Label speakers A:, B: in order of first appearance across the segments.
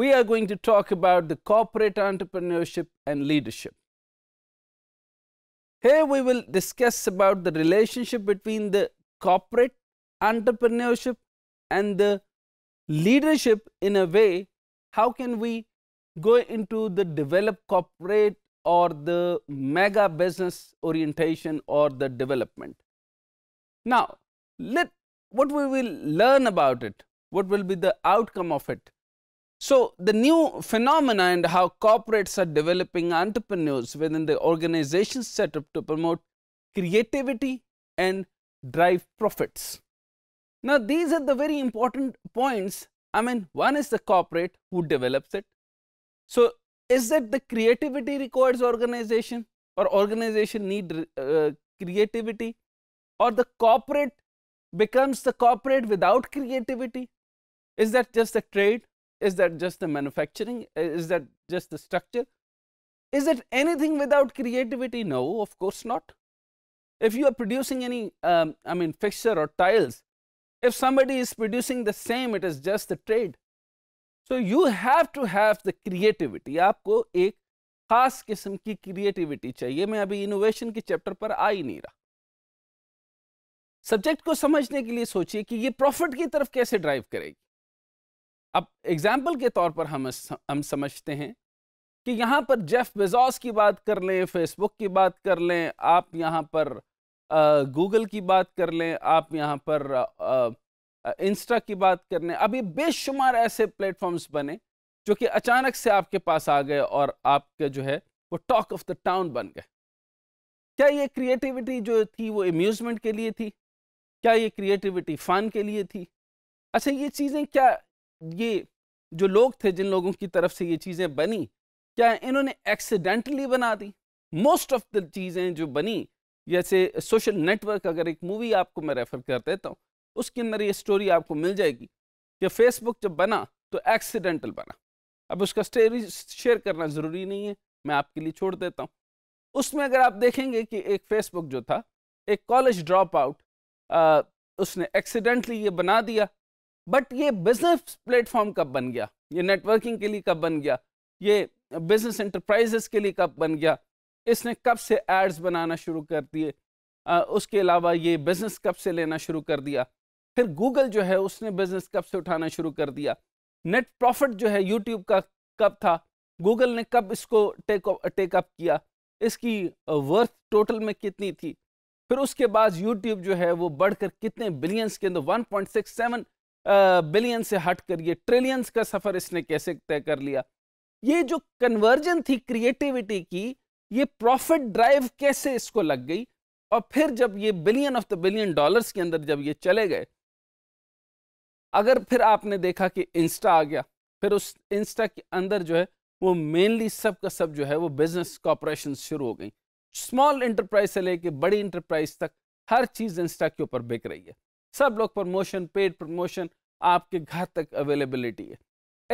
A: we are going to talk about the corporate entrepreneurship and leadership. Here we will discuss about the relationship between the corporate entrepreneurship and the leadership in a way how can we go into the develop corporate or the mega business orientation or the development. Now, let, what we will learn about it, what will be the outcome of it, so, the new phenomena and how corporates are developing entrepreneurs within the organization setup to promote creativity and drive profits. Now, these are the very important points. I mean, one is the corporate who develops it. So, is that the creativity requires organization or organization need uh, creativity or the corporate becomes the corporate without creativity? Is that just a trade Is that just the manufacturing? Is that just the structure? Is it anything without creativity? No, of course not. If you are producing any, um, I mean, fixture or tiles, if somebody is producing the same, it is just the trade. So, you have to have the creativity. aapko ek खास किस्म की creativity चाहिए मैं अभी innovation के chapter पर आ ही नहीं रहा सब्जेक्ट को समझने के लिए सोचिए कि ये प्रॉफिट की तरफ कैसे ड्राइव करेगी अब एग्जाम्पल के तौर पर हम हम समझते हैं कि यहाँ पर जेफ बेजॉस की बात कर लें फेसबुक की बात कर लें आप यहाँ पर गूगल की बात कर लें आप यहाँ पर इंस्टा की बात कर लें अब ये बेशुमार ऐसे प्लेटफॉर्म्स बने जो कि अचानक से आपके पास आ गए और आपके जो है वो टॉक ऑफ द टाउन बन गए क्या ये क्रिएटिविटी जो थी वो एम्यूज़मेंट के लिए थी क्या ये क्रिएटिविटी फ़न के लिए थी अच्छा ये चीज़ें क्या ये जो लोग थे जिन लोगों की तरफ से ये चीज़ें बनी क्या इन्होंने एक्सीडेंटली बना दी मोस्ट ऑफ द चीज़ें जो बनी जैसे सोशल नेटवर्क अगर एक मूवी आपको मैं रेफ़र कर देता हूँ उसके अंदर ये स्टोरी आपको मिल जाएगी कि फेसबुक जब बना तो एक्सीडेंटल बना अब उसका स्टोरी शेयर करना ज़रूरी नहीं है मैं आपके लिए छोड़ देता हूँ उसमें अगर आप देखेंगे कि एक फेसबुक जो था एक कॉलेज ड्रॉप आउट उसने एक्सीडेंटली ये बना दिया बट ये बिजनेस प्लेटफॉर्म कब बन गया ये नेटवर्किंग के लिए कब बन गया ये बिजनेस इंटरप्राइजेस के लिए कब बन गया इसने कब से एड्स बनाना शुरू कर दिए उसके अलावा ये बिजनेस कब से लेना शुरू कर दिया फिर गूगल जो है उसने बिजनेस कब से उठाना शुरू कर दिया नेट प्रॉफिट जो है यूट्यूब का कब था गूगल ने कब इसको टेक टेकअप किया इसकी वर्थ टोटल में कितनी थी फिर उसके बाद यूट्यूब जो है वो बढ़कर कितने बिलियंस के अंदर 1.67 बिलियन से हट कर ये ट्रिलियंस का सफर इसने कैसे तय कर लिया ये जो कन्वर्जन थी क्रिएटिविटी की ये प्रॉफिट ड्राइव कैसे इसको लग गई और फिर जब ये billion of the billion dollars के अंदर जब ये चले गए अगर फिर आपने देखा कि इंस्टा आ गया फिर उस इंस्टा के अंदर जो है वो मेनली सब का सब जो है वो बिजनेस कॉपरेशन शुरू हो गई स्मॉल इंटरप्राइज से लेके बड़ी इंटरप्राइज तक हर चीज़ इंस्टा के ऊपर बिक रही है सब लोग प्रमोशन पेड प्रमोशन आपके घर तक अवेलेबिलिटी है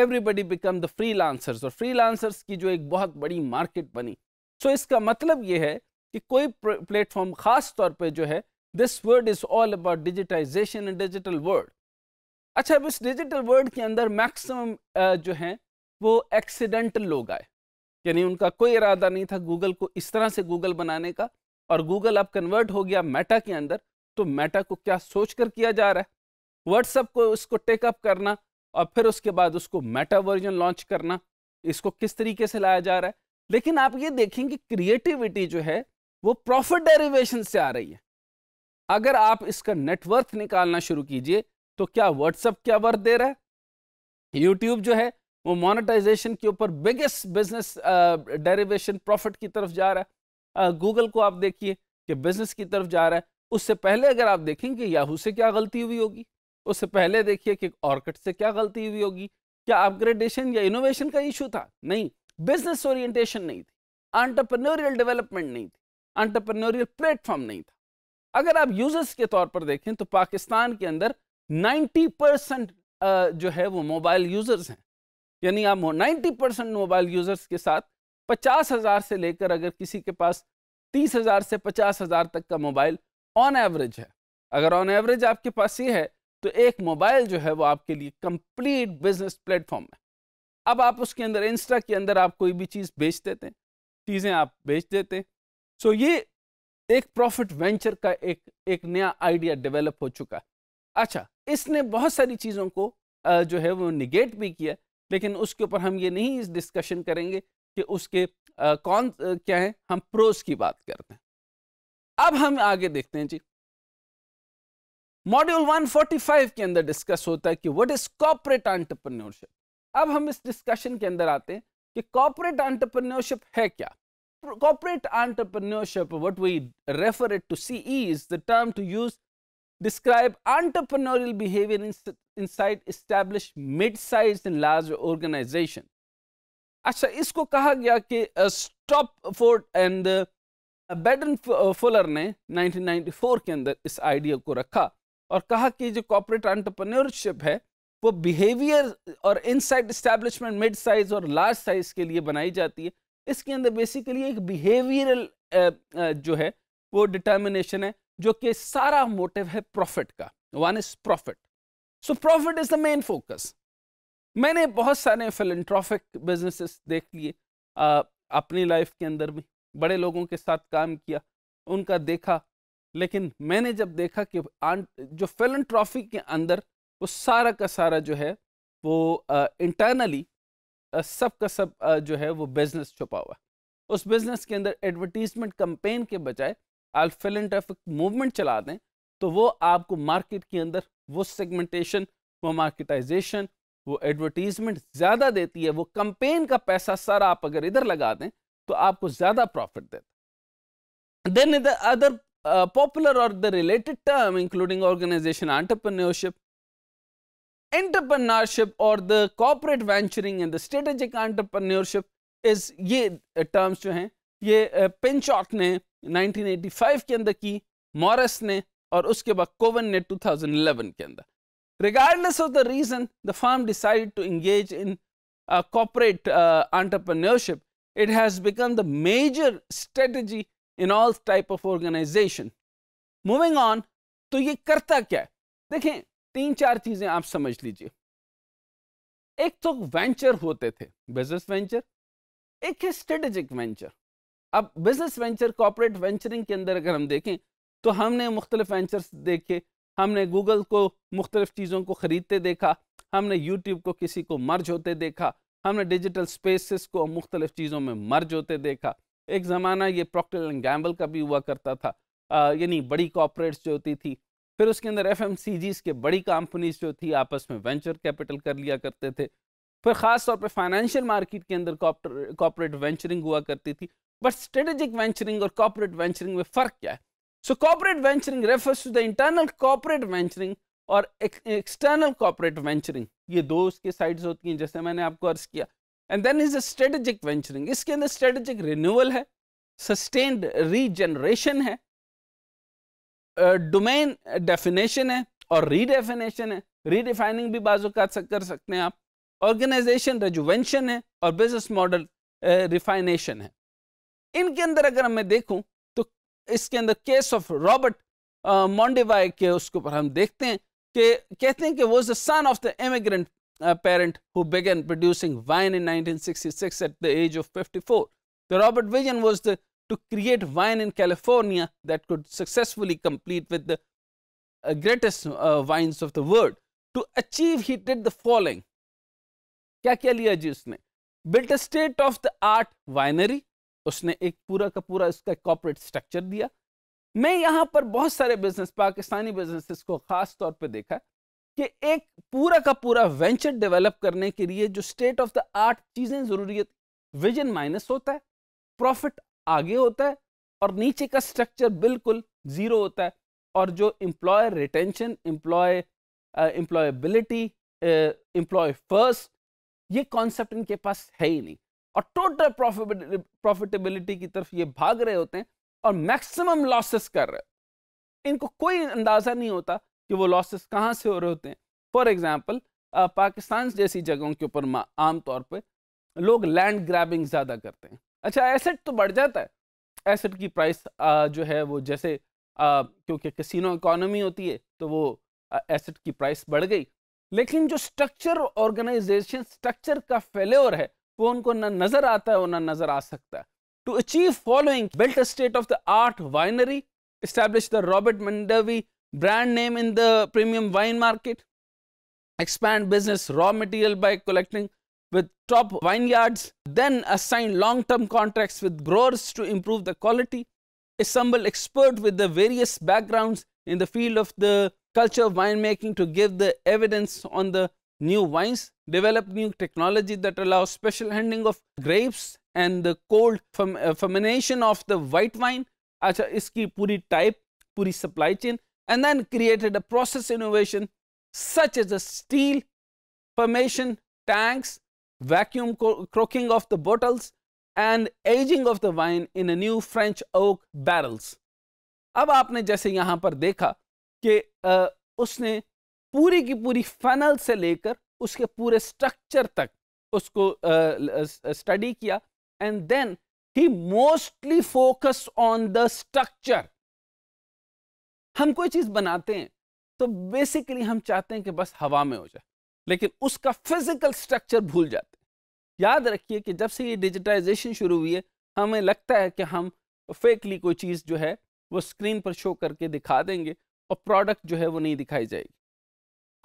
A: everybody become the freelancers और फ्री लांसर्स की जो एक बहुत बड़ी मार्केट बनी सो so इसका मतलब ये है कि कोई प्लेटफॉर्म खास तौर पे जो है this word is all about digitization and digital world अच्छा अब इस डिजिटल वर्ल्ड के अंदर मैक्सिमम जो है वो एक्सीडेंटल लोग आए यानी उनका कोई इरादा नहीं था गूगल को इस तरह से गूगल बनाने का और गूगल अब कन्वर्ट हो गया मेटा के अंदर तो मेटा को क्या सोच कर किया जा रहा है व्हाट्सअप को उसको टेकअप करना और फिर उसके बाद उसको मेटा वर्जन लॉन्च करना इसको किस तरीके से लाया जा रहा है लेकिन आप ये देखें कि क्रिएटिविटी जो है वो प्रॉफिट डेरिवेशन से आ रही है अगर आप इसका नेटवर्थ निकालना शुरू कीजिए तो क्या व्हाट्सएप क्या वर्थ दे रहा है यूट्यूब जो है वो मोनेटाइजेशन के ऊपर बिगेस्ट बिजनेस डेरिवेशन प्रॉफिट की तरफ जा रहा है गूगल uh, को आप देखिए कि बिजनेस की तरफ जा रहा है उससे पहले अगर आप देखें कि याहू से क्या गलती हुई होगी उससे पहले देखिए कि ऑर्किड से क्या गलती हुई होगी क्या अपग्रेडेशन या इनोवेशन का इशू था नहीं बिजनेस ओरिएंटेशन नहीं थी आंटरप्रनोरियल डेवलपमेंट नहीं थी एंटरप्रेन्योरियल प्लेटफॉर्म नहीं था अगर आप यूजर्स के तौर पर देखें तो पाकिस्तान के अंदर 90 परसेंट जो है वो मोबाइल यूजर्स हैं यानी आप 90 परसेंट मोबाइल यूजर्स के साथ पचास हज़ार से लेकर अगर किसी के पास तीस हज़ार से पचास हज़ार तक का मोबाइल ऑन एवरेज है अगर ऑन एवरेज आपके पास ये है तो एक मोबाइल जो है वो आपके लिए कंप्लीट बिजनेस प्लेटफॉर्म है अब आप उसके अंदर इंस्टा के अंदर आप कोई भी चीज़ बेच देते हैं चीज़ें आप बेच देते हैं सो ये एक प्रॉफिट वेंचर का एक एक नया आइडिया डेवलप हो चुका है अच्छा इसने बहुत सारी चीज़ों को जो है वो निगेट भी किया लेकिन उसके ऊपर हम ये नहीं इस डिस्कशन करेंगे कि उसके कौन क्या है हम प्रोज की बात करते हैं अब हम आगे देखते हैं जी मॉड्यूल 145 के अंदर डिस्कस होता है कि व्हाट इज कॉपरेट एंटरप्रेन्योरशिप अब हम इस डिस्कशन के अंदर आते हैं कि कॉपरेट एंटरप्रेन्योरशिप है क्या corporate entrepreneurship what we refer it to C is the term to use describe entrepreneurial behaviour inside establish mid size in large organization अच्छा इसको कहा गया कि Stopford and Baden Fuller uh, ने 1994 के अंदर इस आइडिया को रखा और कहा कि जो कॉपरेट एंटरप्रेन्योरशिप है वो बिहेवियर और इनसाइड इस्टेब्लिशमेंट मिड साइज और लार्ज साइज के लिए बनाई जाती है इसके अंदर बेसिकली एक बिहेवियरल uh, uh, जो है वो डिटर्मिनेशन है जो कि सारा मोटिव है प्रॉफिट का one is profit so profit is the main focus मैंने बहुत सारे फिलेंट्रॉफिक बिजनेसेस देख लिए अपनी लाइफ के अंदर भी बड़े लोगों के साथ काम किया उनका देखा लेकिन मैंने जब देखा कि जो फेलन ट्रॉफी के अंदर वो सारा का सारा जो है वो इंटरनली सब का सब आ, जो है वो बिज़नेस छुपा हुआ उस बिज़नेस के अंदर एडवर्टीजमेंट कंपेन के बजाय आप ट्रॉफिक मूवमेंट चला दें तो वो आपको मार्केट के अंदर वो सेगमेंटेशन वो मार्केटाइजेशन वो एडवर्टीजमेंट ज़्यादा देती है वो कंपेन का पैसा सारा आप अगर इधर लगा दें तो आपको ज्यादा प्रॉफिट देता देन द अदर पॉपुलर और the related term including organization entrepreneurship entrepreneurship और the corporate venturing and the strategic entrepreneurship is ये टर्म्स uh, जो हैं ये पेंचॉक uh, ने 1985 के अंदर की मॉरिस ने और उसके बाद कोवन ने 2011 के अंदर regardless of the reason the firm decide to engage in corporate entrepreneurship It has become the major strategy in all type of organization. Moving on, तो ये करता क्या है देखें तीन चार चीजें आप समझ लीजिए एक तो वेंचर होते थे बिजनेस वेंचर एक है स्ट्रेटेजिक वेंचर अब बिजनेस वेंचर कॉपरेट वेंचरिंग के अंदर अगर हम देखें तो हमने मुख्तलिफ वेंचर्स देखे हमने गूगल को मुख्तलिफ चीज़ों को ख़रीदते देखा हमने यूट्यूब को किसी को मर्ज होते देखा हमने डिजिटल स्पेसिस को मुख्तलिफ चीज़ों में मर्ज होते देखा एक ज़माना ये प्रोक्टल एंड गैम्बल का भी हुआ करता था यानी बड़ी कॉपरेट्स जो होती थी फिर उसके अंदर एफ एम के बड़ी कंपनीज जो थी आपस में वेंचर कैपिटल कर लिया करते थे फिर ख़ास तौर पे फाइनेंशियल मार्केट के अंदर कॉपरेट वेंचरिंग हुआ करती थी बट स्ट्रेटेजिक वेंचरिंग और कॉपरेट वेंचरिंग में फ़र्क क्या है so corporate venturing refers to the internal corporate venturing और एक्सटर्नल कॉपरेट वेंचरिंग ये दो उसके साइड्स होती हैं जैसे मैंने आपको अर्ज किया and then is strategic venturing इसके अंदर स्ट्रेटेजिक रिन्यूअल है सस्टेन्ड रीजनरेशन है डोमेन uh, डेफिनेशन है और रीडेफिनेशन है रीडिफाइनिंग भी बाजू का कर सकते हैं आप ऑर्गेनाइजेशन रेजुवेंशन है और बिजनेस मॉडल रिफाइनेशन है इनके अंदर अगर मैं देखूं तो इसके अंदर केस ऑफ रॉबर्ट मॉन्डेवाई के उसके ऊपर हम देखते हैं Ketnik was the son of the immigrant uh, parent who began producing wine in 1966 at the age of 54. The Robert vision was the, to create wine in California that could successfully compete with the uh, greatest uh, wines of the world. To achieve, he did the following. क्या क्या लिया जी उसने built state of the art winery उसने एक पूरा का पूरा इसका कॉपरेट स्ट्रक्चर दिया मैं यहाँ पर बहुत सारे बिजनेस पाकिस्तानी बिजनेसेस को ख़ास तौर पे देखा कि एक पूरा का पूरा वेंचर डेवलप करने के लिए जो स्टेट ऑफ द आर्ट चीज़ें ज़रूरी विजन माइनस होता है प्रॉफिट आगे होता है और नीचे का स्ट्रक्चर बिल्कुल ज़ीरो होता है और जो employee retention employee employability employee first ये कॉन्सेप्ट इनके पास है ही नहीं और टोटल प्रॉफिटेबिलिटी की तरफ ये भाग रहे होते हैं और मैक्सिमम लॉसेस कर रहे हो इनको कोई अंदाज़ा नहीं होता कि वो लॉसेस कहाँ से हो रहे होते हैं फॉर एग्ज़ाम्पल पाकिस्तान जैसी जगहों के ऊपर आमतौर पर लोग लैंड ग्रैबिंग ज़्यादा करते हैं अच्छा एसेट तो बढ़ जाता है एसेट की प्राइस जो है वो जैसे आ, क्योंकि कसिनो इकोनॉमी होती है तो वो एसेट की प्राइस बढ़ गई लेकिन जो स्ट्रक्चर ऑर्गेनाइजेशन स्ट्रक्चर का फेलोर है वो उनको ना नज़र आता है और ना नज़र आ सकता है To achieve following, built a state-of-the-art winery, established the Robert Mondavi brand name in the premium wine market, expand business raw material by collecting with top vineyards, then assign long-term contracts with growers to improve the quality, assemble expert with the various backgrounds in the field of the culture of winemaking to give the evidence on the new wines, develop new technology that allows special handling of grapes and the cold fermentation of the white wine अच्छा इसकी पूरी type पूरी supply chain and then created a process innovation such as a steel fermentation tanks vacuum corking of the bottles and ageing of the wine in a new French oak barrels अब आपने जैसे यहाँ पर देखा कि उसने पूरी की पूरी फनल से लेकर उसके पूरे स्ट्रक्चर तक उसको स्टडी किया and then he mostly focus on the structure हम कोई चीज बनाते हैं तो बेसिकली हम चाहते हैं कि बस हवा में हो जाए लेकिन उसका फिजिकल स्ट्रक्चर भूल जाते हैं याद रखिए कि जब से ये डिजिटाइजेशन शुरू हुई है हमें लगता है कि हम फेकली कोई चीज़ जो है वो स्क्रीन पर शो करके दिखा देंगे और प्रोडक्ट जो है वो नहीं दिखाई जाएगी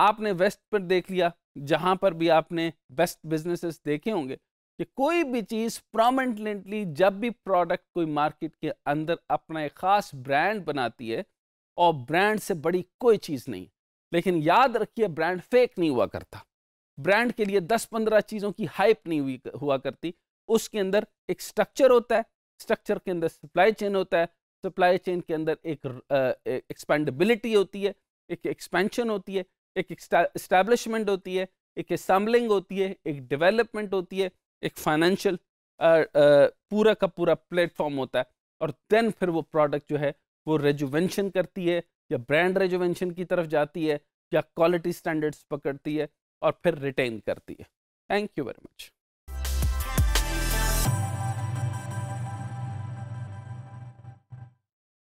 A: आपने वेस्ट पर देख लिया जहाँ पर भी आपने बेस्ट बिजनेसेस देखे होंगे कि कोई भी चीज़ प्रोमिनेंटली जब भी प्रोडक्ट कोई मार्केट के अंदर अपना एक ख़ास ब्रांड बनाती है और ब्रांड से बड़ी कोई चीज़ नहीं लेकिन याद रखिए ब्रांड फेक नहीं हुआ करता ब्रांड के लिए 10-15 चीज़ों की हाइप नहीं हुई हुआ करती उसके अंदर एक स्ट्रक्चर होता है स्ट्रक्चर के अंदर सप्लाई चेन होता है सप्लाई चेन के अंदर एक एक्सपेंडेबिलिटी होती है एक एक्सपेंशन होती है एक इस्टेब्लिशमेंट होती है एक असम्बलिंग होती है एक डेवलपमेंट होती है एक फाइनेंशियल पूरा का पूरा प्लेटफॉर्म होता है और देन फिर वो प्रोडक्ट जो है वो रेजुवेंशन करती है या ब्रांड रेजुवेंशन की तरफ जाती है या क्वालिटी स्टैंडर्ड्स पकड़ती है और फिर रिटेन करती है थैंक यू वेरी मच